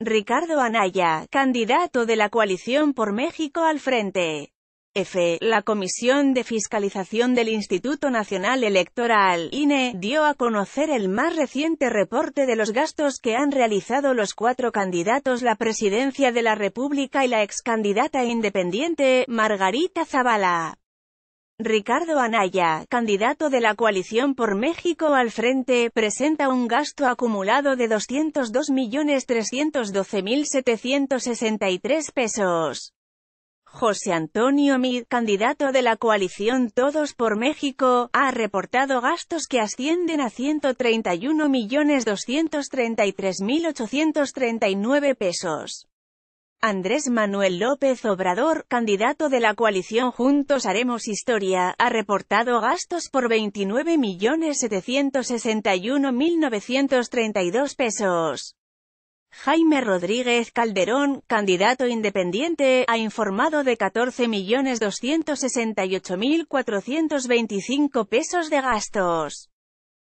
Ricardo Anaya, candidato de la coalición por México al frente. F. La Comisión de Fiscalización del Instituto Nacional Electoral, INE, dio a conocer el más reciente reporte de los gastos que han realizado los cuatro candidatos la presidencia de la República y la excandidata independiente, Margarita Zavala. Ricardo Anaya, candidato de la coalición por México al frente, presenta un gasto acumulado de 202.312.763 pesos. José Antonio Mid, candidato de la coalición Todos por México, ha reportado gastos que ascienden a 131.233.839 pesos. Andrés Manuel López Obrador, candidato de la coalición Juntos Haremos Historia, ha reportado gastos por 29.761.932 pesos. Jaime Rodríguez Calderón, candidato independiente, ha informado de 14.268.425 pesos de gastos.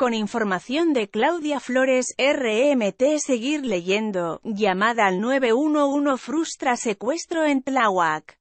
Con información de Claudia Flores, RMT Seguir leyendo, llamada al 911 frustra secuestro en Tláhuac.